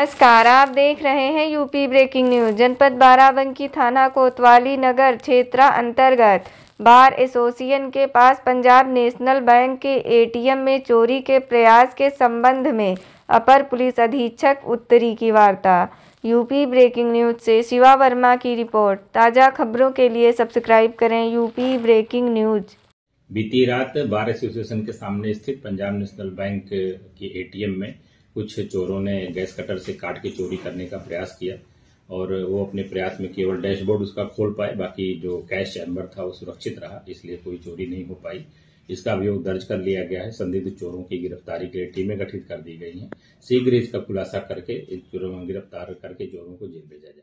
नमस्कार आप देख रहे हैं यूपी ब्रेकिंग न्यूज जनपद बाराबंकी थाना कोतवाली नगर क्षेत्र अंतर्गत बार एसोसिएशन के पास पंजाब नेशनल बैंक के एटीएम में चोरी के प्रयास के संबंध में अपर पुलिस अधीक्षक उत्तरी की वार्ता यूपी ब्रेकिंग न्यूज से शिवा वर्मा की रिपोर्ट ताज़ा खबरों के लिए सब्सक्राइब करें यूपी ब्रेकिंग न्यूज बीती रात बार एसोसिएशन के सामने स्थित पंजाब नेशनल बैंक के एटीएम में कुछ चोरों ने गैस कटर से काट के चोरी करने का प्रयास किया और वो अपने प्रयास में केवल डैशबोर्ड उसका खोल पाए बाकी जो कैश चैम्बर था वो सुरक्षित रहा इसलिए कोई चोरी नहीं हो पाई इसका अभियोग दर्ज कर लिया गया है संदिग्ध चोरों की गिरफ्तारी के लिए टीमें गठित कर दी गई हैं शीघ्र इसका खुलासा करके इन चोरों गिरफ्तार करके चोरों को जेल भेजा जाए